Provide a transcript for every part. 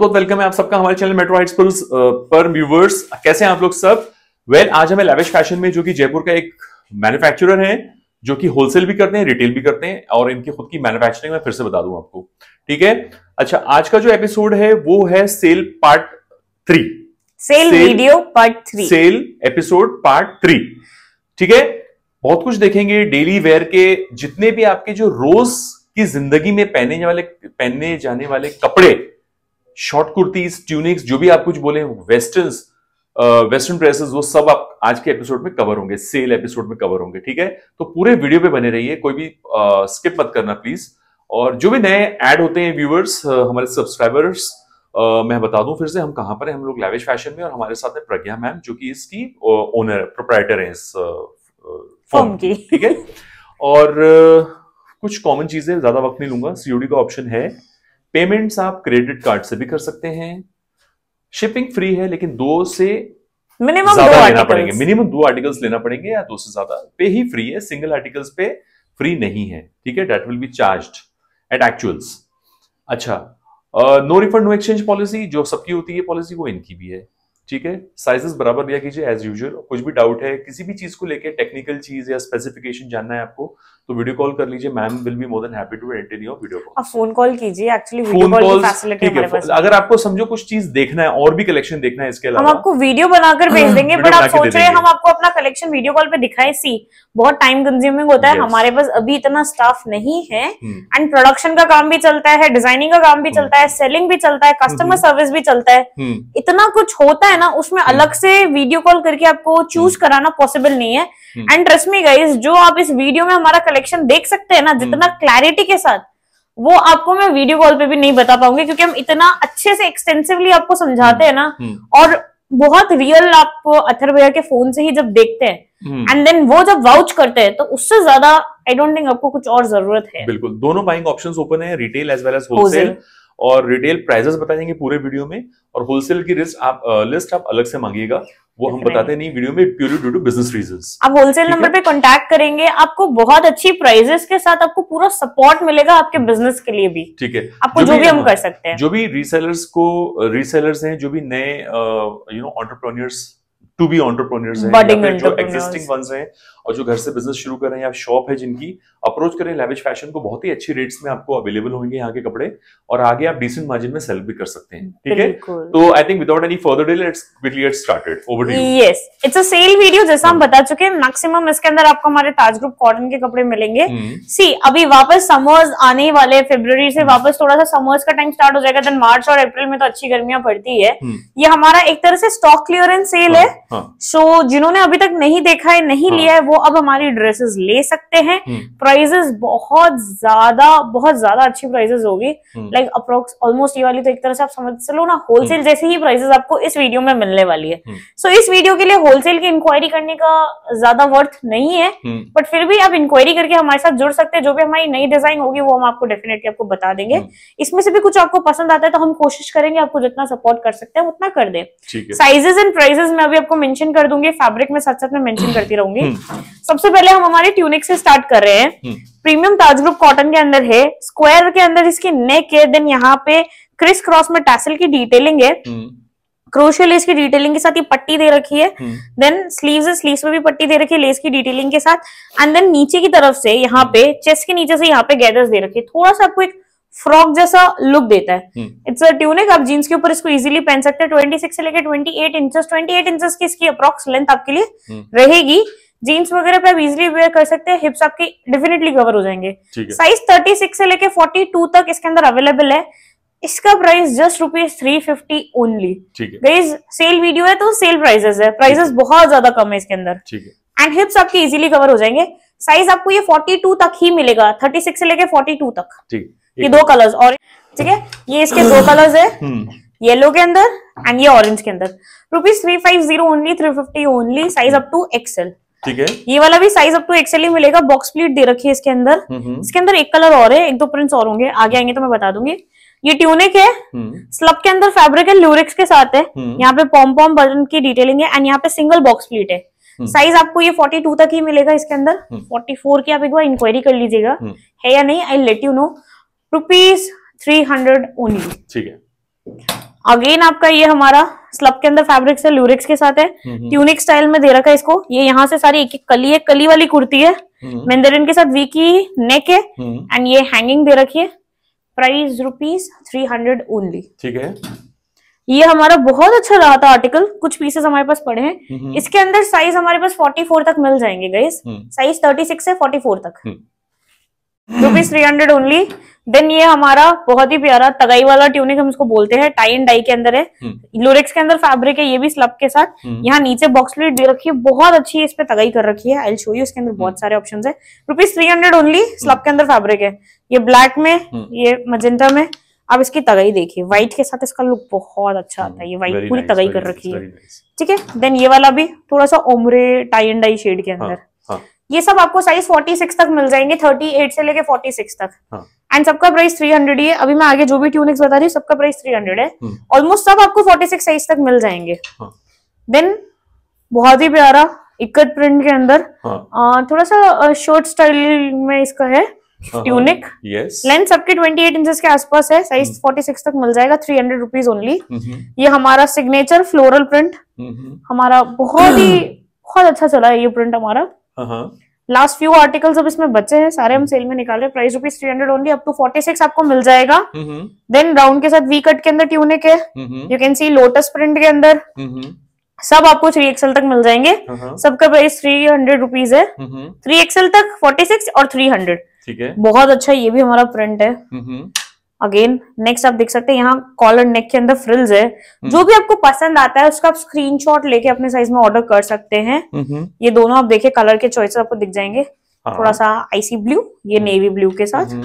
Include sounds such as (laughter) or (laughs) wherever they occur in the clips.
बहुत वेलकम है आप सबका हमारे चैनल मेट्रो हाइट्स पुल्स पर व्यूवर्स कैसे हैं आप लोग सब वेल well, आज हमें लेविश फैशन में जो कि जयपुर का एक मैन्युफैक्चरर है जो कि होलसेल भी करते हैं रिटेल भी करते हैं और इनकी खुद की मैन्युफैक्चरिंग में फिर से बता दूं आपको ठीक है अच्छा आज का जो एपिसोड है वो है sale part three sale video part three sale episode part three ठीक है बहुत कुछ देखेंगे डेली वेयर के जितने भी आपके जो रोज की जिंदगी में पहने वाले पहने जाने वाले कपड़े शॉर्ट कुर्तीज ट्यूनिक्स जो भी आप कुछ बोले वेस्टर्न वेस्टर्न ड्रेसेस वो सब आप आज के एपिसोड में कवर होंगे सेल एपिसोड में कवर होंगे ठीक है तो पूरे वीडियो पे बने रहिए कोई भी स्किप मत करना प्लीज और जो भी नए ऐड होते हैं व्यूअर्स हमारे सब्सक्राइबर्स मैं बता दूं फिर से हम कहां पर हैं हम लोग लैविश फैशन में और हमारे साथ है प्रज्ञा मैम जो कि इसकी ओनर प्रोप्राइटर है इस फॉर्म की ठीक है और कुछ कॉमन चीजें ज्यादा वक्त नहीं लूंगा सीओडी का ऑप्शन है पेमेंट्स आप क्रेडिट कार्ड से भी कर सकते हैं शिपिंग फ्री है लेकिन दो से मिनिमम दो लेना पड़ेंगे मिनिमम दो आर्टिकल्स लेना पड़ेंगे या दो से ज्यादा पे ही फ्री है सिंगल आर्टिकल्स पे फ्री नहीं है ठीक है that will be charge at actuals अच्छा no refund no exchange policy जो सबकी होती है पॉलिसी वो इनकी भी है ठीक है साइजेस बराबर लिया कीजिए एज यूजल कुछ भी डाउट है किसी भी चीज को लेके टेक्निकल चीज या स्पेसिफिकेशन जानना है आपको तो वीडियो कॉल कर लीजिए ma'am will be more than happy to enter your video call phone call कीजिए एक्चुअली फोन कॉल ठीक है अगर आपको समझो कुछ चीज देखना है और भी कलेक्शन देखना है इसके अलावा हम आपको वीडियो बनाकर भेज (clears throat) देंगे बट आप सोच रहे हैं हम आपको अपना कलेक्शन वीडियो कॉल पे दिखाए सी बहुत टाइम कंज्यूमिंग होता है हमारे पास अभी इतना स्टाफ नहीं है एंड हम्म। प्रोडक्शन का काम भी चलता है डिजाइनिंग का काम भी हम्म। चलता है सेलिंग भी चलता है कस्टमर हम्म। सर्विस भी चलता है इतना कुछ होता है ना उसमें हम्म। अलग से वीडियो कॉल करके आपको चूज हम्म। कराना पॉसिबल नहीं है एंड ट्रस्ट मी गाइज जो आप इस वीडियो में हमारा कलेक्शन देख सकते हैं ना हम्म। जितना क्लैरिटी के साथ वो आपको मैं वीडियो कॉल पे भी नहीं बता पाऊंगी क्योंकि हम इतना अच्छे से एक्सटेंसिवली आपको समझाते हैं ना और बहुत रियल आप अथर भैया के फोन से ही जब देखते हैं एंड देन वो जब वाउच करते हैं तो उससे ज्यादा आई डोंट थिंक आपको कुछ और जरूरत है बिल्कुल दोनों बाइंग ऑप्शंस ओपन है retail as well as wholesale और रिटेल प्राइजेस बताएंगे पूरे वीडियो में और होलसेल की रिस्ट आप लिस्ट आप अलग से मांगिएगा वो हम बताते नहीं वीडियो में purely due to business reason आप होलसेल नंबर पे कांटेक्ट करेंगे आपको बहुत अच्छी प्राइजेस के साथ आपको पूरा सपोर्ट मिलेगा आपके बिजनेस के लिए भी ठीक है आपको जो, जो भी, भी हम कर सकते हैं जो भी रीसेलर्स को रीसेलर्स हैं जो भी नए you know entrepreneurs to be entrepreneurs हैं जो एग्जिस्टिंग वंस हैं और जो घर से बिजनेस शुरू कर रहे हैं या शॉप है जिनकी अप्रोच करें लेविज फैशन को बहुत ही अच्छी रेट्स में आपको अवेलेबल होंगे यहाँ के कपड़े और आगे आप डिसेंट मार्जिन में सेल भी कर सकते हैं ठीक है तो I think without any further day let's quickly get started over to yes it's a sale video जैसा हम हाँ। बता चुके हैं मैक्सिमम इसके अंदर आपको हमारे ताज ग्रुप कॉटन के कपड़े मिलेंगे सी हम्म। अभी वापस समर्स आने वाले फेब्रवरी से वापस थोड़ा सा समर्स का टाइम स्टार्ट हो जाएगा देन मार्च और अप्रैल में तो अच्छी गर्मियां पड़ती है हम्म। ये हमारा एक तरह से स्टॉक क्लियरेंस सेल है सो हाँ, हाँ। जिन्होंने अभी तक नहीं देखा है नहीं लिया है वो अब हमारी ड्रेसेस ले सकते हैं प्राइजेस हम्म। बहुत ज्यादा बहुत ज्यादा अच्छी प्राइजेस होगी लाइक अप्रोक्स ऑलमोस्ट ये वाली तो एक तरह से आप समझ चलो ना होलसेल हम्म। जैसे ही प्राइजेस आपको इस वीडियो में मिलने वाली है सो हम्म। so, इस वीडियो के लिए होलसेल की इंक्वायरी करने का ज्यादा वर्थ नहीं है बट फिर भी आप इंक्वायरी करके हमारे साथ जुड़ सकते हैं जो भी हमारी नई डिजाइन होगी वो हम आपको डेफिनेटली आपको बता देंगे इसमें से भी कुछ आपको पसंद आता है तो हम कोशिश करेंगे आपको जितना सपोर्ट कर सकते हैं उतना कर दे साइजेस एंड प्राइजेस मैं अभी आपको मेंशन कर दूंगी फैब्रिक में साथ साथ में मेंशन (clears throat) करती रहूंगी सबसे पहले हम हमारे ट्यूनिक से स्टार्ट कर रहे हैं प्रीमियम ताज ग्रुप कॉटन के अंदर है स्क्वायर के अंदर इसकी नेक है देन यहाँ पे क्रिस क्रॉस में टैसल की डिटेलिंग है क्रोशियल हम्म। की डिटेलिंग के साथ ये पट्टी दे रखी है देन हम्म। स्लीव्स है स्लीव्स में भी पट्टी दे रखी है लेस की डिटेलिंग के साथ एंड देन नीचे की तरफ से यहाँ हम्म। पे चेस्ट के नीचे से यहाँ पे गैदर्स दे रखी है थोड़ा सा आपको एक फ्रॉक जैसा लुक देता है इट्स अ ट्यूनिक आप जींस के ऊपर इसको इजीली पहन सकते हैं 26 से लेकर 28 इंचेस 28 इंचेस की इसकी अप्रॉक्स लेंथ आपके लिए रहेगी जीन्स वगैरह पे आप इजिली वेयर कर सकते हैं हिप्स आपकी डेफिनेटली कवर हो जाएंगे साइज 36 से लेके 42 तक इसके अंदर अवेलेबल है इसका price just rupees three fifty only guys sale video है तो सेल प्राइजेस है प्राइजेस बहुत ज्यादा कम है इसके अंदर एंड हिप्स आपके इजिली कवर हो जाएंगे साइज आपको ये 42 तक ही मिलेगा 36 से लेके 42 तक ठीक ये दो कलर्स और ठीक है ये इसके दो कलर्स है येलो के अंदर एंड ये ऑरेंज के अंदर rupees three five zero only three fifty only size up to XL ठीक है ये वाला भी साइज आपको एक्सएल एक्सेल ही मिलेगा बॉक्स प्लेट दे रखी है इसके अंदर इसके अंदर एक कलर और है एक दो प्रिंट्स और होंगे आगे आएंगे तो मैं बता दूंगी ये ट्यूनिक है स्लब हम्म। के अंदर फैब्रिक है ल्यूरिक्स के साथ है हम्म। यहाँ पे पॉम पॉम बटन की डिटेलिंग है एंड यहाँ पे सिंगल बॉक्स प्लेट है साइज हम्म। आपको ये 42 तक ही मिलेगा इसके अंदर 44 की आप एक बार इंक्वायरी कर लीजिएगा है या नहीं I let you know rupees three hundred only ठीक है अगेन आपका ये हमारा स्लब के अंदर फैब्रिक है ल्यूरिक्स के साथ है ट्यूनिक हम्म, स्टाइल हम्म। में दे रखा है इसको ये यहाँ से सारी एक एक कली है कली वाली कुर्ती है मेंदेरिन हम्म। के साथ वी की नेक है एंड ये हैंगिंग दे रखी है price rupees three hundred only ठीक है ये हमारा बहुत अच्छा रहा था आर्टिकल कुछ पीसेस हमारे पास पड़े हैं इसके अंदर साइज हमारे पास 44 तक मिल जाएंगे गाइस साइज 36 से 44 तक rupees three hundred only then ये हमारा बहुत ही प्यारा तगाई वाला ट्यूनिक हम इसको बोलते हैं टाई एंड डाई के अंदर है लोरेक्स हम्म। के अंदर फैब्रिक है ये भी स्लब के साथ हम्म। यहाँ नीचे बॉक्स प्लेट दे रखी है बहुत अच्छी है इस पे तगाई कर रखी है आई शो यू इसके अंदर बहुत हम्म। सारे ऑप्शन है rupees three hundred only slub के अंदर फैब्रिक है ये ब्लैक में ये मजेंटा में आप इसकी तगाई देखिए व्हाइट के साथ इसका लुक बहुत अच्छा आता है ये व्हाइट पूरी तगाई कर रखी है ठीक है देन ये वाला भी थोड़ा सा ombre tie and dye shade के हाँ। अंदर ये सब आपको साइज 46 तक मिल जाएंगे 38 से लेके 46 तक हाँ. एंड सबका प्राइस 300 ही है अभी मैं आगे जो भी ट्यूनिक्स बता रही हूँ सबका प्राइस 300 है ऑलमोस्ट हम्म। सब आपको 46 साइज तक मिल जाएंगे देन हाँ. बहुत ही प्यारा इकट प्रिंट के अंदर हाँ. आ, थोड़ा सा शॉर्ट स्टाइल में इसका है ट्यूनिक हाँ, लेंथ हाँ। सबके 28 इंचेस के आसपास है साइज 46 हम्म। तक मिल जाएगा थ्री हंड्रेड रुपीज ओनली ये हमारा सिग्नेचर फ्लोरल प्रिंट हमारा बहुत ही (clears throat) बहुत अच्छा चला है ये प्रिंट हमारा लास्ट फ्यू आर्टिकल्स अब इसमें बचे हैं सारे हम सेल में निकाल हैं price rupees three hundred only up to forty six आपको मिल जाएगा देन हम्म। राउंड के साथ वी कट के अंदर ट्यूनिक है you can see lotus print के अंदर हम्म। सब आपको थ्री एक्सएल तक मिल जाएंगे हाँ। सबका प्राइस थ्री हंड्रेड रुपीज है थ्री हम्म। एक्सएल तक फोर्टी सिक्स और थ्री हंड्रेड ठीक है बहुत अच्छा ये भी हमारा प्रिंट है अगेन नेक्स्ट आप देख सकते हैं यहाँ कॉलर नेक के अंदर फ्रिल्स है हम्म। जो भी आपको पसंद आता है उसका आप स्क्रीनशॉट लेके अपने साइज में ऑर्डर कर सकते हैं ये दोनों आप देखिए कलर के चॉइस आपको दिख जाएंगे हाँ। थोड़ा सा आईसी ब्लू ये नेवी हम्म। ब्लू के साथ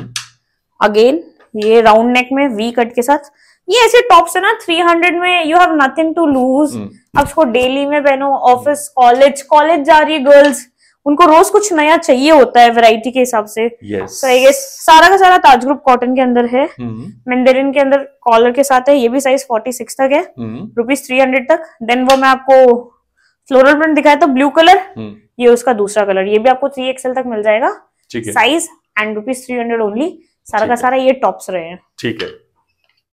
अगेन ये राउंड नेक में वी कट के साथ ये ऐसे टॉप्स है ना 300 में you have nothing to lose आप इसको डेली में पहनो ऑफिस कॉलेज कॉलेज जा रही है गर्ल्स उनको रोज कुछ नया चाहिए होता है वैरायटी के हिसाब से yes. so, सारा का सारा ताज ग्रुप कॉटन के अंदर है -hmm. के अंदर कॉलर के साथ है ये भी साइज फोर्टी सिक्स तक है रुपीज थ्री हंड्रेड तक देन वो मैं आपको फ्लोरल प्रिंट दिखाया था ब्लू हम्म। कलर ये उसका दूसरा कलर ये भी आपको थ्री एक्सएल तक मिल जाएगा size and rupees three hundred only सारा का सारा ये टॉप्स रहे हैं ठीक है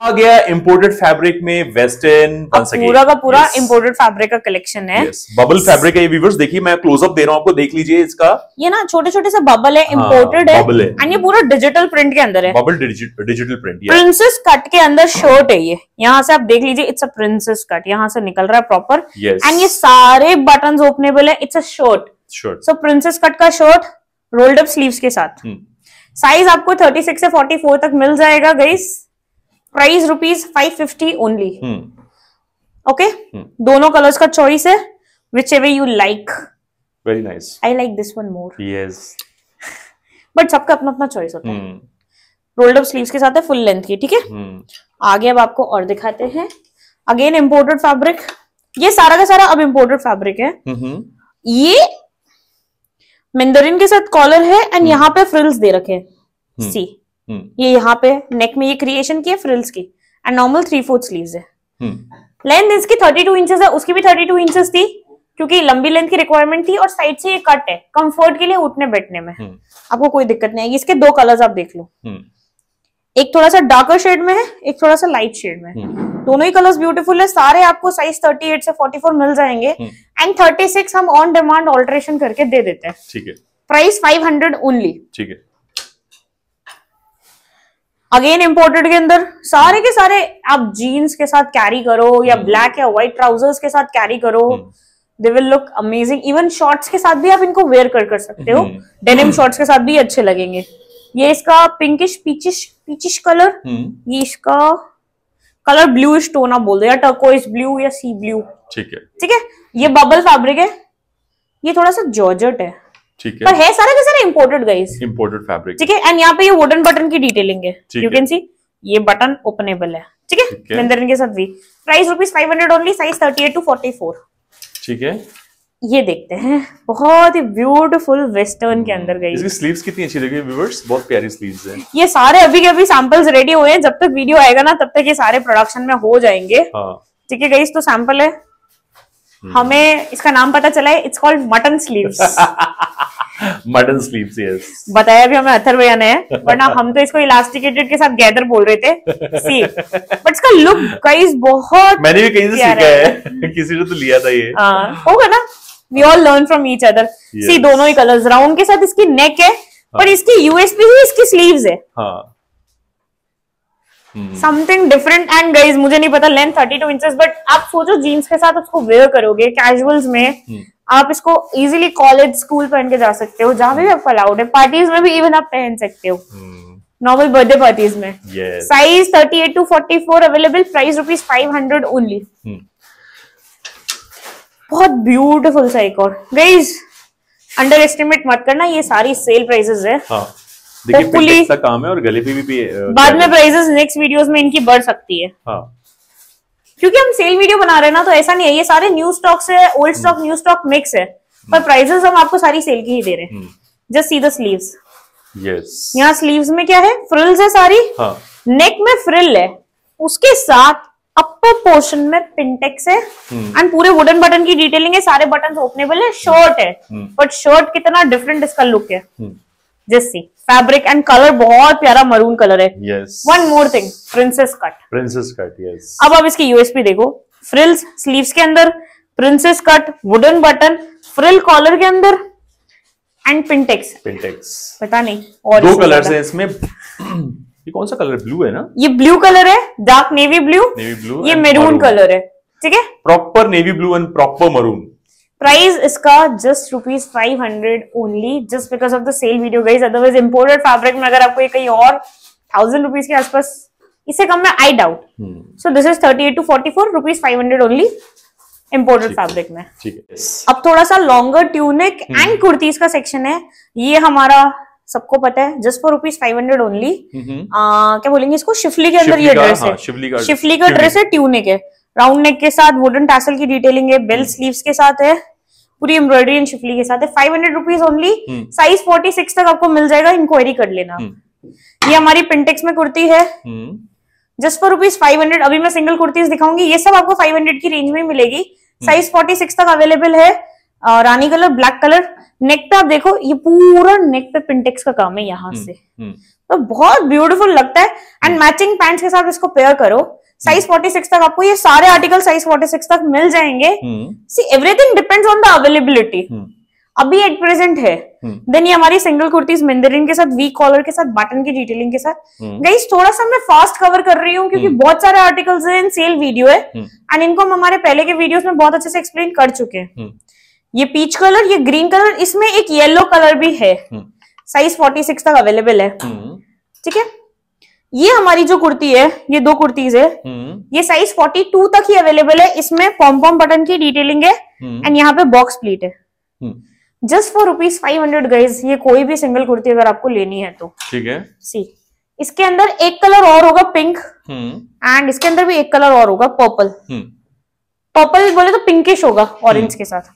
आ गया इम्पोर्टेड फैब्रिक में वेस्टर्न पूरा का पूरा इम्पोर्टेड फैब्रिक का कलेक्शन है yes. बबल फैब्रिक है ये देखिए मैं क्लोजअप दे रहा हूँ आपको देख लीजिए इसका ये ना छोटे छोटे से बबल है इम्पोर्टेड हाँ, है एंड ये पूरा डिजिटल प्रिंट के अंदर है bubble digital print princess cut के अंदर शर्ट है ये यहाँ से आप देख लीजिए इट्स अ प्रिंसेस कट यहाँ से निकल रहा है प्रॉपर एंड ये सारे बटन ओपनेबल है it's a shirt shirt so princess cut का शर्ट रोल्ड अप स्लीव के साथ साइज hmm. आपको 36 से 44 तक मिल जाएगा guys price rupees five fifty only okay दोनों कलर्स का चॉइस है whichever you like very nice I like this one more yes but सबका अपना अपना चॉइस होता है रोल्ड अप स्लीव्स के साथ है फुल लेंथ की ठीक है hmm. आगे अब आपको और दिखाते हैं अगेन इम्पोर्टेड फैब्रिक ये सारा का सारा अब इम्पोर्टेड फैब्रिक है mm-hmm. ये मिंदरिन के साथ कॉलर है एंड hmm. यहाँ पे फ्रिल्स दे रखे हैं सी hmm. Hmm. ये यहाँ पे नेक में ये क्रिएशन की है फ्रिल्स की and normal three fourth sleeve है लेंथ hmm. इसकी टू इंचेस है उसकी भी टू इंचेस थी क्योंकि लंबी लेंथ की रिक्वायरमेंट थी और साइड से ये कट है कंफर्ट के लिए उठने बैठने में hmm. आपको कोई दिक्कत नहीं आएगी इसके दो कलर्स आप देख लो एक थोड़ा सा डार्कर शेड में है एक थोड़ा सा लाइट शेड में दोनों ही कलर्स ब्यूटीफुल है सारे आपको साइज 38 से 44 मिल जाएंगे एंड 36 हम ऑन डिमांड ऑल्ट्रेशन करके दे देते हैं ठीक है प्राइस 500 ओनली ठीक है अगेन इम्पोर्टेड के अंदर सारे के सारे आप जीन्स के साथ कैरी करो या ब्लैक hmm. या व्हाइट ट्राउजर्स के साथ कैरी करो they will look amazing even shorts के साथ भी आप इनको वेयर कर कर सकते हो डेनिम hmm. शॉर्ट्स के साथ भी अच्छे लगेंगे ये इसका पिंकिश पीचिश पीचिश कलर ये इसका कलर ब्लू स्टोन आप बोल दो या टर्कोइश ब्लू या सी ब्लू ठीक है ठीक है ये बबल फैब्रिक है ये थोड़ा सा जॉर्जट है ठीक है पर है सारा का सारा इम्पोर्टेड गाइस इम्पोर्टेड फैब्रिक ठीक है एंड यहाँ पे ये वुडन बटन की डिटेलिंग है यू कैन सी ये बटन ओपनेबल है ठीक है विंदरन के साथ भी price rupees five hundred only size thirty eight to forty four ठीक है ये देखते हैं बहुत ही ब्यूटीफुल वेस्टर्न के अंदर गई इसकी स्लीव्स कितनी अच्छी लगी व्यूअर्स बहुत प्यारी स्लीव्स हैं ये सारे अभी के अभी सैंपल्स रेडी हुए हैं जब तक वीडियो आएगा ना तब तक ये सारे प्रोडक्शन में हो जाएंगे हाँ। ठीक हाँ। है गई तो सैंपल है Hmm. हमें इसका नाम पता चला है it's called mutton sleeve mutton sleeve yes बताया भी हमें अथर भैया ने वरना हम तो इसको इलास्टिकेटेड के साथ गैदर बोल रहे थे सी बट इसका लुक गाइस बहुत मैंने भी कहीं से सीखा है (laughs) किसी ने तो लिया था ये हाँ, होगा ना we all learn from each other see दोनों ही कलर्स राउंड के साथ इसकी नेक है पर हाँ. इसकी यूएसपी ही इसकी स्लीव्स है हाँ समथिंग डिफरेंट एंड गाइज मुझे नहीं पता length thirty two inches but आप सोचो जीन्स के साथ उसको वेयर करोगे कैजुअल्स में hmm. आप इसको इजिली कॉलेज स्कूल पहन के जा सकते हो जहां भी आप अलाउड है पार्टीज में भी इवन आप पहन सकते हो नॉर्मल बर्थडे पार्टीज में size thirty eight to forty four available price rupees five hundred only बहुत ब्यूटिफुल सा और गाइज अंडर एस्टिमेट मत करना ये सारी सेल प्राइसेस है हाँ. देखिए का काम है और गले भी, भी बाद में प्राइजेस नेक्स्ट वीडियोस में इनकी बढ़ सकती है हाँ। क्योंकि हम सेल वीडियो बना रहे हैं ना तो ऐसा नहीं है ये सारे न्यू स्टॉक्स है old stock new stock mix है पर प्राइजेस हम आपको सारी सेल की ही दे रहे हैं just see the sleeves yes यहाँ स्लीव्स में क्या है फ्रिल्स है सारी हाँ। नेक में फ्रिल है उसके साथ अपर पोर्शन में पिंटेक्स है एंड हम्म। पूरे वुडन बटन की डिटेलिंग है सारे बटन ओपनेबल है शर्ट हम्म। है बट शर्ट कितना डिफरेंट इसका लुक है just see fabric and colour बहुत प्यारा मरून कलर है one more thing princess cut princess cut yes अब आप इसकी यूएसपी देखो फ्रिल्स स्लीव्स के अंदर princess cut wooden button frill collar के अंदर एंड पिंटेक्स पिंटेक्स पता नहीं और दो कलर है इसमें ये कौन सा कलर ब्लू है ना ये ब्लू कलर है dark navy blue navy blue ये मेरून कलर है ठीक है proper navy blue and proper maroon price इसका just rupees five hundred only just because of the sale video guys otherwise imported fabric में अगर आपको ये कहीं और थाउजेंड रुपीज के आसपास इससे कम में I doubt so this is thirty eight to forty four rupees five hundred only imported fabric में ठीक है अब थोड़ा सा लॉन्गर ट्यूनिक एंड कुर्तीज का सेक्शन है ये हमारा सबको पता है just for rupees five hundred only क्या बोलेंगे इसको शिफली के अंदर ये ड्रेस है शिफली का ड्रेस है ट्यूनिक हाँ, है राउंड नेक के साथ वुडन टैसल की डिटेलिंग है बेल स्लीव्स hmm. के साथ है पूरी एम्ब्रॉयडरी एंड शिफली के साथ है five hundred rupees only size forty six तक आपको मिल जाएगा इंक्वायरी कर लेना hmm. ये हमारी पिंटेक्स में कुर्ती है just for rupees five hundred अभी मैं सिंगल कुर्तीज दिखाऊंगी ये सब आपको फाइव हंड्रेड की रेंज में मिलेगी साइज फोर्टी सिक्स तक अवेलेबल है रानी कलर ब्लैक कलर नेक पे आप देखो ये पूरा नेक पे पिंटेक्स का काम है यहाँ hmm. से तो बहुत ब्यूटीफुल लगता है एंड मैचिंग पैंट्स के साथ इसको पेयर करो साइज फोर्टी सिक्स तक आपको ये सारे आर्टिकल साइज फोर्टी सिक्स तक मिल जाएंगे see everything depends on the availability अभी एट प्रेजेंट है देन हम्म। ये हमारी सिंगल कुर्तीज मेंदरिन के साथ वी कॉलर के साथ बटन की डिटेलिंग के साथ गई हम्म। थोड़ा सा मैं फास्ट कवर कर रही हूँ क्योंकि हम्म। बहुत सारे आर्टिकल्स है इन सेल वीडियो है एंड इनको हम हमारे पहले के वीडियोस में बहुत अच्छे से एक्सप्लेन कर चुके हैं ये पीच कलर ये ग्रीन कलर इसमें एक येलो कलर भी है साइज 46 तक अवेलेबल है ठीक है ये हमारी जो कुर्ती है ये दो कुर्तीज है हम्म। ये साइज 42 तक ही अवेलेबल है इसमें पॉम पॉम बटन की डिटेलिंग है एंड हम्म। यहाँ पे बॉक्स प्लेट है just for rupees five hundred guys ये कोई भी सिंगल कुर्ती अगर आपको लेनी है तो ठीक है सी इसके अंदर एक कलर और होगा पिंक एंड हम्म। इसके अंदर भी एक कलर और होगा पर्पल पर्पल बोले तो पिंकिश होगा ऑरेंज के साथ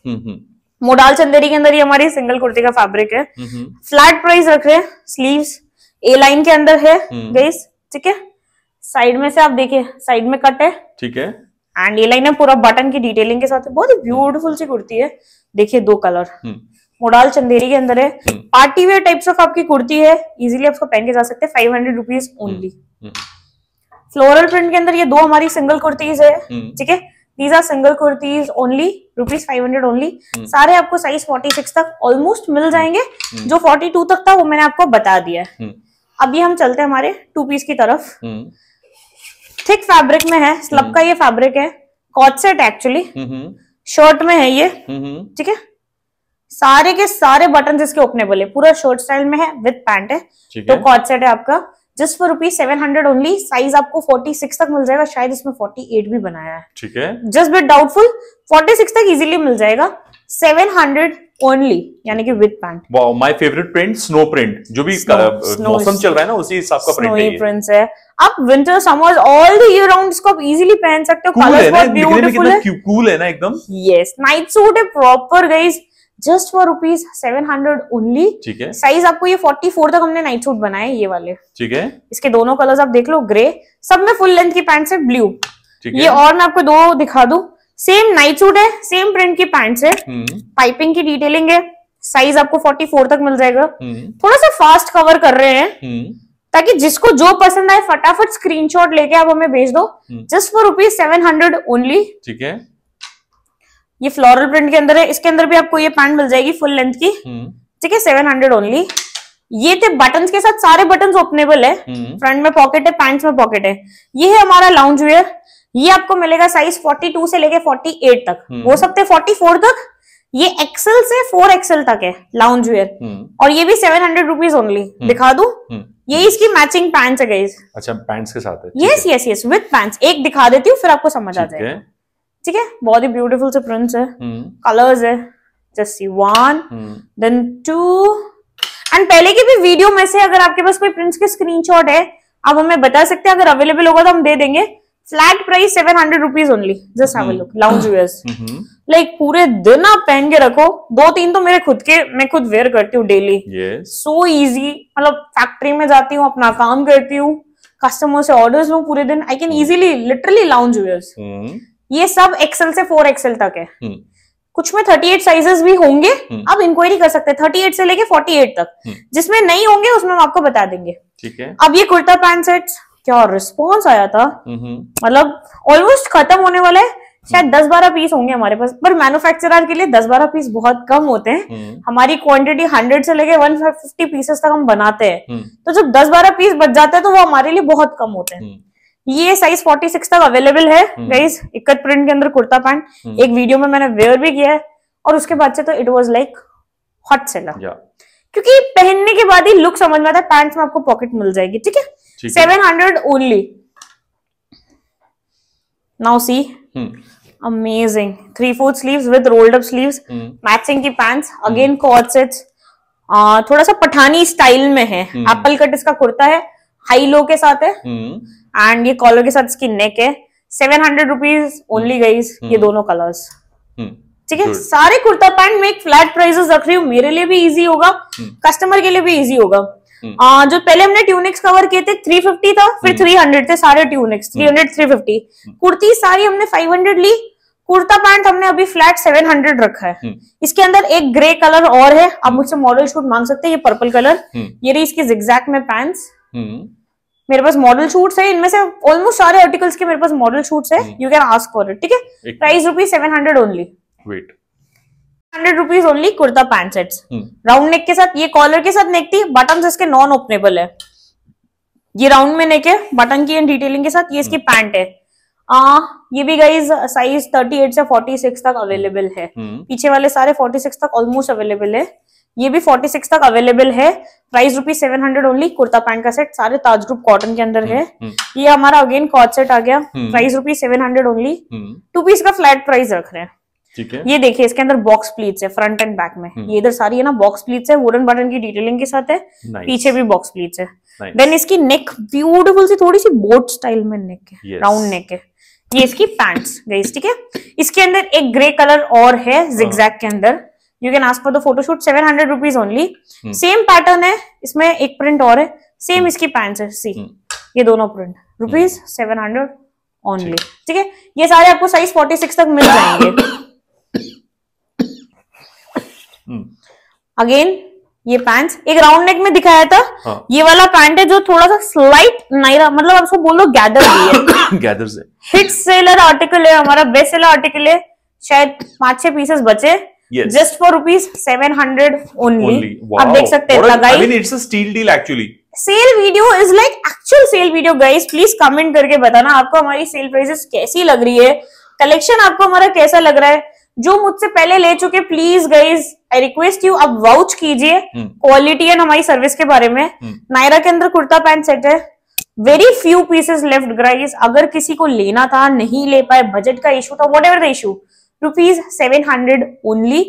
मोडाल चंदेरी के अंदर ही हमारी सिंगल कुर्ती का फैब्रिक है फ्लैट प्राइस रख रहे हैं स्लीव्स ए लाइन के अंदर है गैस हम्म। ठीक है साइड में से आप देखिए साइड में कट है ठीक है एंड ये लाइन है पूरा बटन की डिटेलिंग के साथ बहुत ही ब्यूटीफुल हम्म। सी कुर्ती है देखिए दो कलर हम्म। मोडाल चंदेरी के अंदर है पार्टी वेयर टाइप्स ऑफ आपकी कुर्ती है इजीली आप पहन के जा सकते हैं five hundred rupees only floral print के अंदर ये दो हमारी सिंगल कुर्तीज है ठीक है these are single kurtis only rupees five hundred only सारे आपको साइज फोर्टी सिक्स तक ऑलमोस्ट मिल जाएंगे जो फोर्टी टू तक था वो मैंने आपको बता दिया है अभी हम चलते हैं हमारे टू पीस की तरफ थिक हम्म। फैब्रिक में है स्लब हम्म। का ये फैब्रिक है कॉट सेट एक्चुअली शर्ट में है ये हम्म, ठीक है सारे के सारे बटन इसके ओपनेबल है पूरा शर्ट स्टाइल में है विद पैंट है तो कॉट सेट है आपका just for rupees seven hundred only size आपको फोर्टी सिक्स तक मिल जाएगा शायद इसमें फोर्टी एट भी बनाया है ठीक है just bit doubtful forty six तक इजिली मिल जाएगा सेवन हंड्रेड ओनली यानी कि with pant wow my favourite print snow print जो भी uh, मौसम चल रहा है ना उसी हिसाब का प्रिंट है प्रिंट्स है आप winter summers all the year round इसको आप इजीली पहन सकते हो कलर्स बहुत ब्यूटीफुल है कूल है ना एकदम यस नाइट सूट है proper guys just for rupees seven hundred only ठीक है साइज आपको ये फोर्टी फोर तक हमने नाइट सूट बनाए ये वाले ठीक है इसके दोनों कलर्स आप देख लो ग्रे सब में फुल लेंथ की पैंट है ब्लू ये और मैं आपको दो दिखा दू सेम नाइट सूट है सेम प्रिंट की पैंट है पाइपिंग हम्म। की डिटेलिंग है साइज आपको 44 तक मिल जाएगा थोड़ा सा फास्ट कवर कर रहे हैं हम्म। ताकि जिसको जो पसंद आए फटाफट स्क्रीनशॉट लेके आप हमें भेज दो just for rupees seven hundred only ठीक है ये फ्लोरल प्रिंट के अंदर है इसके अंदर भी आपको ये पैंट मिल जाएगी फुल लेंथ की हम्म। ठीक है सेवन हंड्रेड ओनली ये थे बटन के साथ सारे बटन ओपनेबल है फ्रंट में पॉकेट है पैंट में पॉकेट है ये है हमारा लाउंज वेयर ये आपको मिलेगा साइज 42 से लेके 48 तक हम्म। हो सकते हैं 44 तक ये एक्सेल से फोर एक्सेल तक है लाउंज वेयर हम्म। और ये भी सेवन हंड्रेड रुपीज ओनली दिखा दू हम्म। ये इसकी मैचिंग पैंट्स है गाइज अच्छा पैंट्स के साथ है yes yes yes with pants एक दिखा देती हूँ फिर आपको समझ आ जाएगा ठीक है बहुत ही ब्यूटीफुल से प्रिंट्स है कलर्स है just see one then two and पहले की भी वीडियो में से अगर आपके पास कोई प्रिंट्स के स्क्रीनशॉट है आप हमें बता सकते हैं अगर अवेलेबल होगा तो हम दे देंगे flat price seven hundred rupees only just have look lounge wears like पूरे दिन आप पहन के रखो दो तीन तो मेरे खुद के मैं खुद वेयर करती हूँ डेली सो इजी मतलब फैक्ट्री में जाती हूँ अपना काम करती हूँ कस्टमर से ऑर्डर्स लू पूरे दिन I can easily literally lounge wears ये सब एक्सएल से फोर एक्सएल तक है hmm. कुछ में थर्टी एट साइजेस भी होंगे आप hmm. इंक्वायरी कर सकते हैं थर्टी एट से लेके फोर्टी एट तक hmm. जिसमें नहीं होंगे उसमें हम आपको बता देंगे ठीक है अब ये कुर्ता पैंट सेट्स क्या रिस्पॉन्स आया था हम्म। मतलब ऑलमोस्ट खत्म होने वाले शायद हम्म। दस बारह पीस होंगे हमारे पास पर मैन्युफैक्चरर के लिए दस बारह पीस बहुत कम होते हैं हम्म। हमारी क्वांटिटी हंड्रेड से लेके वन फिफ्टी पीसेस तक हम बनाते हैं तो जब दस बारह पीस बच जाते हैं तो वो हमारे लिए बहुत कम होते हैं ये साइज फोर्टी सिक्स तक अवेलेबल है गाइस इक्कत प्रिंट के अंदर कुर्ता पैंट एक वीडियो में मैंने वेयर भी किया है और उसके बाद से तो it was like hot seller क्योंकि पहनने के बाद ही लुक समझ में आता है पैंट्स में आपको पॉकेट मिल जाएगी ठीक है seven hundred only now see amazing three fourth sleeves with rolled up sleeves matching की पैंट्स अगेन कॉर्सेट्स थोड़ा सा पठानी स्टाइल में है एप्पल हम्म। कट इसका कुर्ता है हाई लो के साथ है एंड हम्म। ये कॉलर के साथ इसकी नेक है seven hundred rupees only guys ये हम्म। दोनों कलर्स ठीक है सारे कुर्ता पैंट में एक फ्लैट प्राइजेस रख रही हूँ मेरे लिए भी इजी होगा कस्टमर के लिए भी इजी होगा हम्म। आ, जो पहले हमने ट्यूनिक्स कवर किए थे 350 था फिर 300 हम्म। थे सारे ट्यूनिक्स 300 350 कुर्ती सारी हमने 500 ली कुर्ता पैंट हमने अभी फ्लैट 700 रखा है हम्म। इसके अंदर एक ग्रे कलर और है आप मुझसे मॉडल शूट मांग सकते हैं ये पर्पल कलर ये रही इसकी जिग्जैक में पैंट्स मेरे पास मॉडल शूट्स है इनमें से ऑलमोस्ट सारे आर्टिकल्स के मेरे पास मॉडल शूट्स है you can ask for it ठीक है price rupees seven hundred only wait hundred rupees only kurta pant set round neck के साथ ये कॉलर के साथ नेक थी बटन इसके नॉन ओपनेबल है ये राउंड में नेक है बटन की एंड डिटेलिंग के साथ ये इसकी पैंट है आ, ये भी गाइज साइज 38 से 46 तक अवेलेबल है hmm. पीछे वाले सारे 46 तक ऑलमोस्ट अवेलेबल है ये भी 46 तक अवेलेबल है price rupees seven hundred only kurta pant का सेट सारे ताज ग्रुप कॉटन के अंदर है hmm. Hmm. ये हमारा अगेन कॉट सेट आ गया price rupees seven hundred only two piece का फ्लैट प्राइस रख रहे हैं ठीक है ये देखिए इसके अंदर बॉक्स प्लीट्स है फ्रंट एंड बैक में हम्म। ये इधर सारी है ना बॉक्स प्लीट्स है वुडन बटन की डिटेलिंग के साथ है पीछे भी बॉक्स प्लीट्स है देन इसकी नेक ब्यूटिफुल सी थोड़ी सी बोट स्टाइल में नेक है राउंड नेक है ये इसकी पैंट्स गई ठीक है इसके अंदर एक ग्रे कलर और है जिगजैक के अंदर you can ask for the photoshoot seven hundred rupees only same pattern है इसमें एक प्रिंट और है सेम हम्म। इसकी पैंट्स है सी हम्म। ये दोनों print rupees seven hundred only ठीक है ये सारे आपको साइज फोर्टी सिक्स तक मिल जाएंगे अगेन हम्म। ये पैंट एक राउंड नेक में दिखाया था हाँ. ये वाला पैंट है जो थोड़ा सा स्लाइट नायरा मतलब आपको उसको बोलो गैदर भी है गैदर (coughs) से हिट सेलर आर्टिकल है हमारा बेस्ट सेलर आर्टिकल है शायद पांच छह पीसेस बचे just for rupees seven hundred only आप देख सकते हैं लगाई it's steal deal actually sale video is like actual sale video guys please comment करके बताना आपको हमारी सेल प्राइसेस कैसी लग रही है कलेक्शन आपको हमारा कैसा लग रहा है जो मुझसे पहले ले चुके please guys I request you आप वाउच कीजिए क्वालिटी हम्म। एंड हमारी सर्विस के बारे में हम्म। नायरा के अंदर कुर्ता पैंट सेट है very few pieces left guys अगर किसी को लेना था नहीं ले पाए बजट का इशू था whatever the issue rupees seven hundred only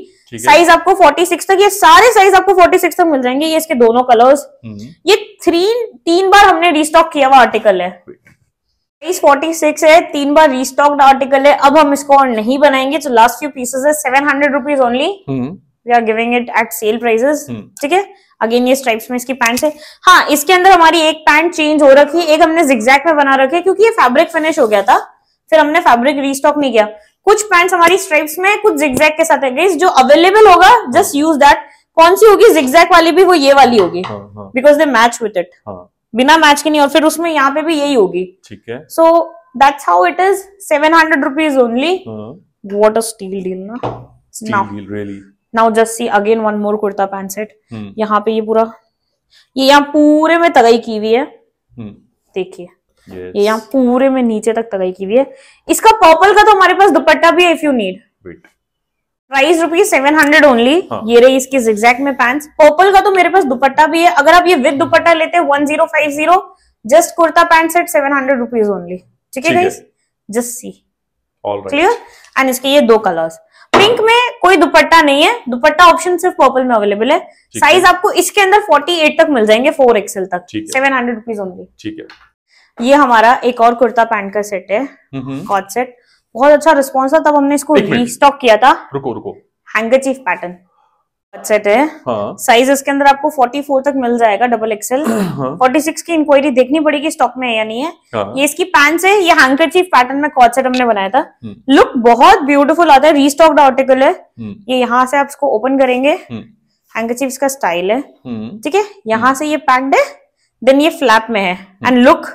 size आपको फोर्टी सिक्स तक ये सारे साइज आपको फोर्टी सिक्स तक मिल जाएंगे ये इसके दोनों कलर्स हम्म। ये थ्री तीन बार हमने रिस्टॉक किया हुआ आर्टिकल है साइज फोर्टी सिक्स है तीन बार रिस्टॉक्ड आर्टिकल है अब हम इसको और नहीं बनाएंगे तो लास्ट फ्यू पीसेस है seven hundred rupees only we are giving it at sale prices ठीक है अगेन ये स्ट्राइप्स में इसकी पैंट है हाँ इसके अंदर हमारी एक पैंट चेंज हो रखी है एक हमने जिक्जैक में बना रखी है क्योंकि ये फैब्रिक फिनिश हो गया था फिर हमने फैब्रिक रीस्टॉक नहीं किया कुछ पैंट हमारी स्ट्राइप्स में कुछ जिक्जैक के साथ है जो अवेलेबल होगा जस्ट यूज दैट कौन सी होगी जिक्जैक वाली भी वो ये वाली होगी because they match with it बिना मैच के नहीं और फिर उसमें यहाँ पे भी यही होगी ठीक है so that's how it is seven hundred rupees only what a steal deal ना steal deal really really. Now just see again one more kurta pant set यहाँ पे ये पूरा ये यहाँ पूरे में तगई की हुई है hmm. देखिए yes. ये यहाँ पूरे में नीचे तक तगई की हुई है इसका पर्पल का तो हमारे पास दुपट्टा भी है if you need price rupees seven hundred only ये रही इसकी जिगजैक में पैंट्स पर्पल का तो मेरे पास दुपट्टा भी है अगर आप ये विद दुपट्टा लेते हैं one zero five zero just kurta pant set seven hundred rupees only ठीक है जस्ट सी क्लियर एंड इसके ये दो कलर्स पिंक में कोई दुपट्टा नहीं है दुपट्टा ऑप्शन सिर्फ पर्पल में अवेलेबल है साइज आपको इसके अंदर 48 तक मिल जाएंगे फोर एक्सएल तक सेवन हंड्रेड रुपीज ओनली ठीक है ये हमारा एक और कुर्ता पैंट का सेट है कॉट सेट बहुत अच्छा रिस्पॉन्स था तब हमने इसको रीस्टॉक किया था रुको रुको चीफ पैटर्न सेट है eh? हाँ। साइज इसके अंदर आपको 44 तक मिल जाएगा डबल एक्सएल (clears throat) हाँ। 46 की इंक्वायरी देखनी पड़ेगी स्टॉक में है या नहीं है हाँ। ये इसकी पैंट है ये चीफ पैटर्न में कॉट सेट हमने बनाया था लुक हम्म। बहुत ब्यूटीफुल आता है रीस्टॉक्ड आर्टिकल है हम्म। ये यहाँ से आप इसको ओपन करेंगे चीफ इसका स्टाइल है हम्म। ठीक है यहाँ से ये पैक्ड है देन ये फ्लैप में है एंड लुक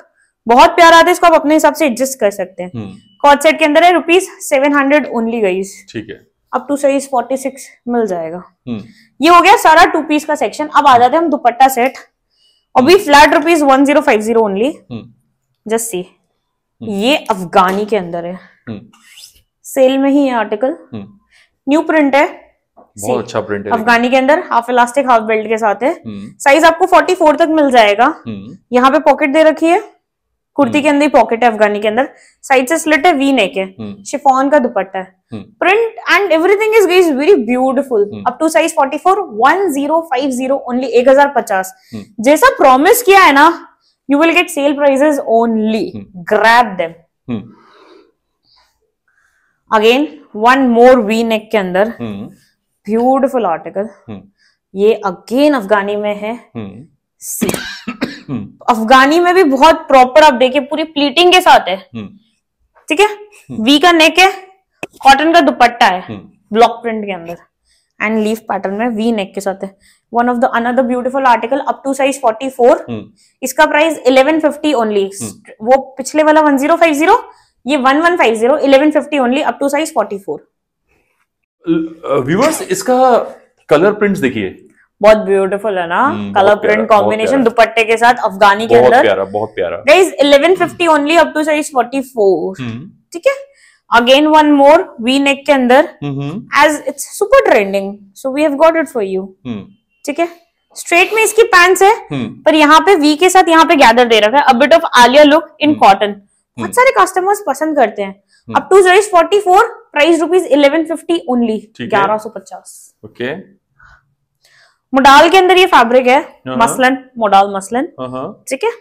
बहुत प्यारा आता है इसको आप अपने हिसाब से एडजस्ट कर सकते हैं कॉट सेट के अंदर है रुपीज सेवन हंड्रेड ओनली गई ठीक है अब टू साइज फोर्टी सिक्स मिल जाएगा हम्म। ये हो गया सारा टू पीस का सेक्शन अब आ जाते हैं हम दुपट्टा सेट अभी flat rupees one zero five zero only just see ये अफगानी के अंदर है सेल हम्म। में ही है आर्टिकल न्यू प्रिंट है बहुत अच्छा प्रिंट है अफगानी के अंदर हाफ इलास्टिक हाफ बेल्ट के साथ है साइज हम्म। आपको 44 तक मिल जाएगा यहाँ पे पॉकेट दे रखी है कुर्ती हम्म। के अंदर ही पॉकेट है अफगानी के अंदर साइड से स्लिट है वी नेक है शिफॉन हम्म। का दुपट्टा है print and everything is is very beautiful up to size forty four one zero five zero only एक हजार पचास हम्म। जैसा प्रॉमिस किया है ना you will get sale prices only grab them again one more V neck के अंदर ब्यूटिफुल आर्टिकल ये अगेन अफगानी में है सी हम्म। अफगानी में भी बहुत प्रॉपर आप देखिए पूरी प्लीटिंग के साथ है हम्म। ठीक है वी हम्म। का नेक है कॉटन का दुपट्टा है ब्लॉक प्रिंट के अंदर एंड लीफ पैटर्न में वी नेक के साथ है one of the another beautiful article up to size 44 इसका प्राइस 1150 ओनली वो पिछले वाला 1050 ये 1150 1150 only up to size 44 viewers इसका कलर प्रिंट्स देखिए बहुत ब्यूटीफुल है ना कलर प्रिंट कॉम्बिनेशन दुपट्टे के साथ अफगानी के अंदर प्यारा बहुत प्यारा guys 1150 only up to size 44 ठीक है again one more V neck के अंदर as it's super trending so we have got it for you ठीक है स्ट्रेट में इसकी पैंट्स है hmm. पर यहाँ पे वी के साथ यहाँ पे गैदर दे रखा है a bit of Alia look in cotton बहुत सारे कस्टमर्स पसंद करते हैं up to size 44 price rupees eleven fifty only ग्यारह सौ पचास ओके okay. मोडाल के अंदर ये फैब्रिक है मसलन मोडाल मसलन ठीक है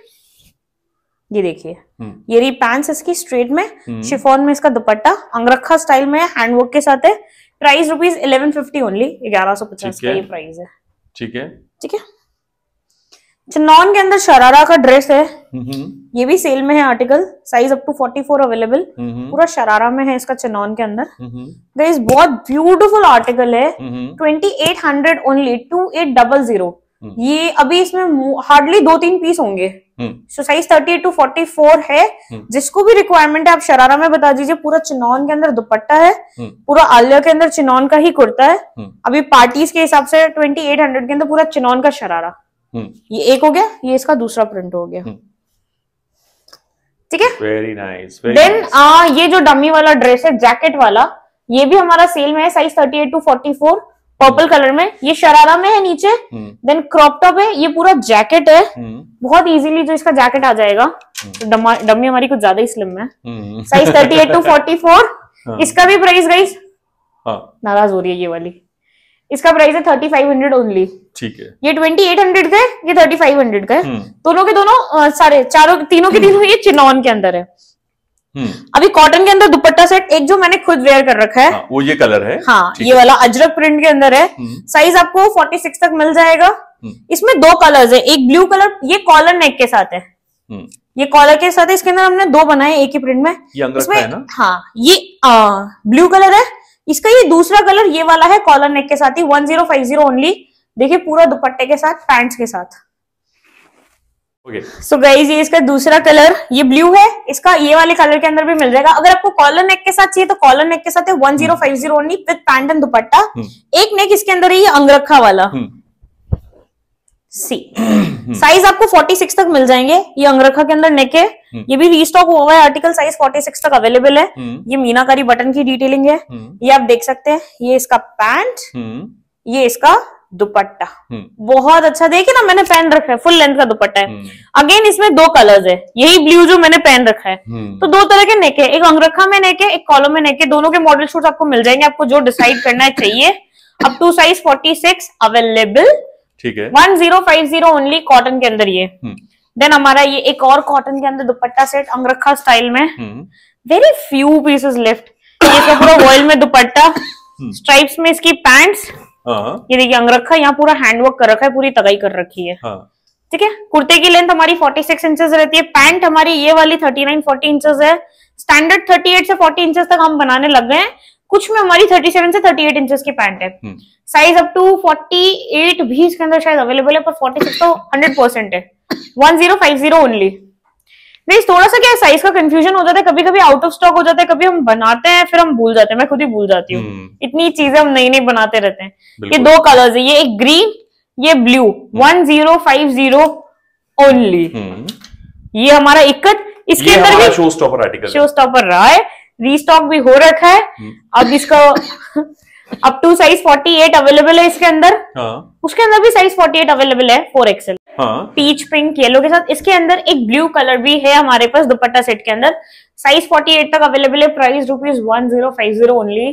ये देखिए हम्म। ये रही पैंट्स इसकी स्ट्रेट में शिफोन हम्म। में इसका दुपट्टा अंगरखा स्टाइल में हैंडवर्क के साथ है price rupees eleven fifty only ग्यारह सौ पचास का ये प्राइस है ठीक है ठीक है चिन्नौन के अंदर शरारा का ड्रेस है हम्म। ये भी सेल में है article size up to 44 available पूरा शरारा में है इसका चिन्नौन के अंदर गाइस हम्म। बहुत ब्यूटीफुल आर्टिकल है 2800 ओनली 2800 ये अभी इसमें हार्डली दो तीन पीस होंगे सो साइज 38 टू 44 है हम्म। जिसको भी रिक्वायरमेंट है आप शरारा में बता दीजिए पूरा चिनौन के अंदर दुपट्टा है पूरा आलिया के अंदर चिनौन का ही कुर्ता है अभी पार्टीज के हिसाब से हंड्रेड के अंदर पूरा चिनौन का शरारा हम्म। ये एक हो गया ये इसका दूसरा प्रिंट हो गया ठीक है वेरी नाइस देन ये जो डमी वाला ड्रेस है जैकेट वाला ये भी हमारा सेल में है size eight to four purple colour में ये शरारा में है नीचे देन क्रॉप टॉप है ये पूरा जैकेट है हम्म। बहुत इजीली जो इसका जैकेट आ जाएगा हम्म। तो डमी हमारी कुछ ज्यादा ही स्लिम है size thirty eight to forty four इसका भी प्राइस हाँ। गाइस नाराज हो रही है ये वाली इसका प्राइस है थर्टी फाइव हंड्रेड ओनली ठीक है ये ट्वेंटी एट हंड्रेड का है ये थर्टी फाइव हंड्रेड का है हम्म। दोनों के दोनों सारे चारों तीनों के हम्म। तीनों ये चिनौन के अंदर है हम्म। अभी कॉटन के अंदर दुपट्टा सेट एक जो मैंने खुद वेयर कर रखा है हाँ, वो ये कलर है हाँ ये वाला अजरक प्रिंट के अंदर है साइज आपको फोर्टी सिक्स तक मिल जाएगा इसमें दो कलर्स है एक ब्लू कलर ये कॉलर नेक के साथ है ये कॉलर के साथ है इसके अंदर हमने दो बनाए एक ही प्रिंट में इसमें हाँ ये आ, ब्लू कलर है इसका ये दूसरा कलर ये वाला है कॉलर नेक के साथ ही one zero five zero only देखिए पूरा दुपट्टे के साथ पैंट्स के साथ सो okay. गाइज so ये इसका दूसरा कलर ये ब्लू है इसका ये वाले कलर के अंदर भी मिल जाएगा अगर आपको कॉलर नेक के साथ चाहिए तो कॉलर नेक के साथ है one zero five zero only with pant and dupatta हम्म। एक नेक इसके अंदर है ये अंगरखा वाला हम्म। सी साइज हम्म। आपको 46 तक मिल जाएंगे ये अंगरखा के अंदर नेक है हम्म। ये भी रीस्टॉक हुआ है आर्टिकल साइज 46 तक अवेलेबल है हम्म। ये मीनाकारी बटन की डिटेलिंग है ये आप देख सकते हैं ये इसका पैंट ये इसका दुपट्टा बहुत अच्छा देखिए ना मैंने पहन रखा है फुल लेंथ का दुपट्टा है अगेन इसमें दो कलर्स है यही ब्लू जो मैंने पहन रखा है तो दो तरह के नेक है एक अंगरखा में नेक है एक कॉलम में नेक है दोनों के मॉडल शूट आपको मिल जाएंगे आपको जो डिसाइड करना है चाहिए अप टू साइज 46 अवेलेबल ठीक है one zero five zero only cotton के अंदर ये देन हम्म। हमारा ये एक और कॉटन के अंदर दुपट्टा सेट अंगरखा स्टाइल में वेरी फ्यू पीसेस लेफ्ट ये तो पूरा वॉयल में दुपट्टा स्ट्राइप्स हम्म। में इसकी पैंट्स हाँ। ये देखिए अंगरखा यहाँ पूरा हैंडवर्क कर रखा है पूरी तगाई कर रखी है हाँ। ठीक है कुर्ते की लेंथ हमारी 46 इंचेस रहती है पैंट हमारी ये वाली 39 40 इंचेस है स्टैंडर्ड 38 से 40 इंचेस तक हम बनाने लग गए हैं कुछ में हमारी 37 से 38 एट इंचेस की पैंट है साइज अप टू 48 भी इसके अंदर शायद अवेलेबल है पर 46 तो 100 परसेंट है 1050 ओनली नहीं थोड़ा सा क्या साइज का कंफ्यूजन हो जाता है कभी कभी आउट ऑफ स्टॉक हो जाता है कभी हम बनाते हैं फिर हम भूल जाते हैं मैं खुद ही भूल जाती हूँ हम्म। इतनी चीजें हम नई नई बनाते रहते हैं ये दो कलर्स है ये एक ग्रीन ये blue one zero five zero only ये हमारा इक्कत इसके अंदर show stopper article show stopper रहा है रीस्टॉक भी हो रखा है हम्म। अब इसका अप टू साइज 48 अवेलेबल है इसके अंदर हाँ। उसके अंदर भी साइज 48 अवेलेबल है फोर एक्सएल हाँ। पीच पिंक येलो के साथ इसके अंदर एक ब्लू कलर भी है हमारे पास दुपट्टा सेट के अंदर साइज 48 तक अवेलेबल है price rupees one zero five zero only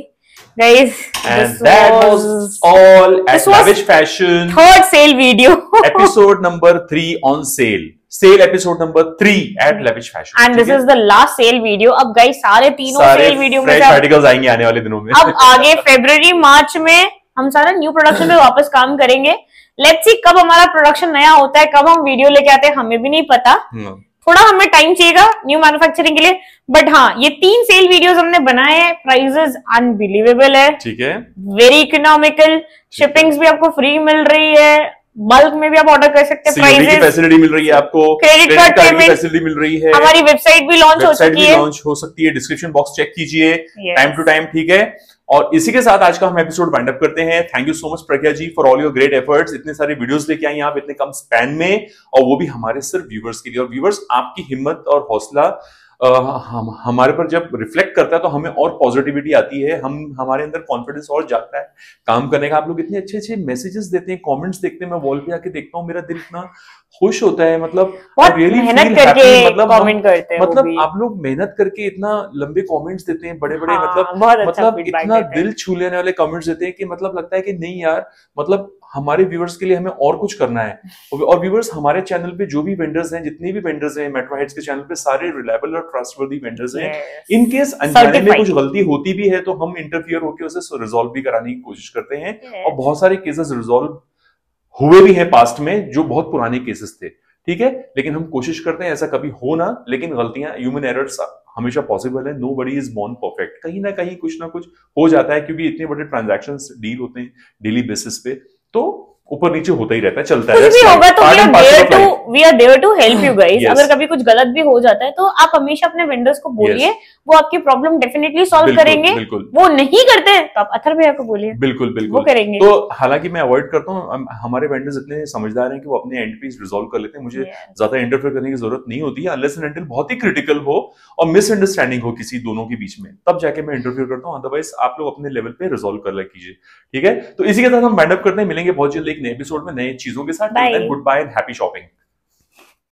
Guys, and that was, was, all at Lavish Fashion. Third sale video. (laughs) episode number 3 on sale. Sale episode number three at Lavish Fashion and this is the last sale video अब गई सारे तीनों सारे cell video में articles आएंगे आने वाले दिनों में अब आगे फेब्रवरी मार्च में हम सारा न्यू प्रोडक्शन में वापस काम करेंगे लेट्स सी कब हमारा प्रोडक्शन नया होता है कब हम वीडियो लेके आते हैं हमें भी नहीं पता हाँ। थोड़ा हमें टाइम चाहिएगा न्यू मैन्युफैक्चरिंग के लिए बट हाँ ये तीन सेल वीडियोस हमने बनाए हैं प्राइजेस अनबिलीवेबल है ठीक है वेरी इकोनॉमिकल शिपिंग्स भी आपको फ्री मिल रही है बल्क में भी आप ऑर्डर कर सकते हैं प्राइजेस फैसिलिटी मिल रही है आपको क्रेडिट कार्ड पेमेंट फैसिलिटी मिल रही है हमारी वेबसाइट भी लॉन्च हो चुकी है लॉन्च हो सकती है डिस्क्रिप्शन बॉक्स चेक कीजिए टाइम टू टाइम ठीक है और इसी के साथ आज का हम एपिसोड वाइंड अप करते हैं thank you so much Pragya ji for all your great efforts इतने सारे वीडियोस लेके आई आप इतने कम स्पैन में और वो भी हमारे सिर्फ व्यूवर्स के लिए और व्यूवर्स आपकी हिम्मत और हौसला हम हमारे पर जब रिफ्लेक्ट करता है तो हमें और पॉजिटिविटी आती है हम हमारे अंदर कॉन्फिडेंस और जाता है काम करने का आप लोग इतने अच्छे अच्छे मैसेजेस देते हैं कमेंट्स देखते हैं मैं वॉल पे आके देखता हूँ मेरा दिल इतना खुश होता है मतलब really मेहनत करके मतलब कमेंट करते हैं मतलब आप लोग मेहनत करके इतना लंबे कमेंट्स देते हैं बड़े बड़े हाँ, मतलब अच्छा मतलब इतना दिल छू लेने वाले कमेंट्स देते हैं कि मतलब लगता है कि नहीं यार मतलब हमारे व्यूवर्स के लिए हमें और कुछ करना है और व्यूवर्स हमारे चैनल पे जो भी वेंडर्स हैं जितने भी वेंडर्स हैं मेट्रो हेड्स के चैनल पे सारे रिलायबल और ट्रस्टवर्दी वेंडर्स हैं इन केस अनजाने में कुछ गलती होती भी है तो हम इंटरफियर होकर उसे रिजोल्व भी कराने की कोशिश करते हैं और बहुत सारे केसेस रिजोल्व हुए भी हैं पास्ट में जो बहुत पुराने केसेस थे ठीक है लेकिन हम कोशिश करते हैं ऐसा कभी हो ना लेकिन गलतियां ह्यूमन एरर्स हमेशा पॉसिबल है nobody is born perfect कहीं ना कहीं कुछ ना कुछ हो जाता है क्योंकि इतने बड़े ट्रांजेक्शन डील होते हैं डेली बेसिस पे तो ऊपर नीचे होता ही रहता है चलता है भी होगा तो we are there to we are there to help you guys अगर कभी कुछ गलत भी हो जाता है तो आप हमेशा अपने वेंडर्स को बोलिए वो आपकी प्रॉब्लम डेफिनेटली सॉल्व करेंगे बिल्कुल. वो नहीं करते तो आप अथर भैया को बोलिए बिल्कुल बिल्कुल वो करेंगे तो हालांकि मैं अवॉइड करता हूँ हमारे वेंडर्स इतने समझदार हैं कि वो अपने एंड पीस रिजोल्व कर लेते हैं मुझे ज्यादा इंटरफेयर करने की जरूरत नहीं होती है अनलेस एंड बहुत ही क्रिटिकल हो और मिसअंडरस्टैंडिंग हो किसी दोनों के बीच में तब जाके मैं इंटरफेयर करता हूँ अदरवाइज आप लोग अपने लेवल पे रिजोल्व कर कीजिए ठीक है तो इसी के साथ हम मैंडअप करते हैं मिलेंगे बहुत जल्दी एक नए एपिसोड में नए चीजों के साथ goodbye and happy shopping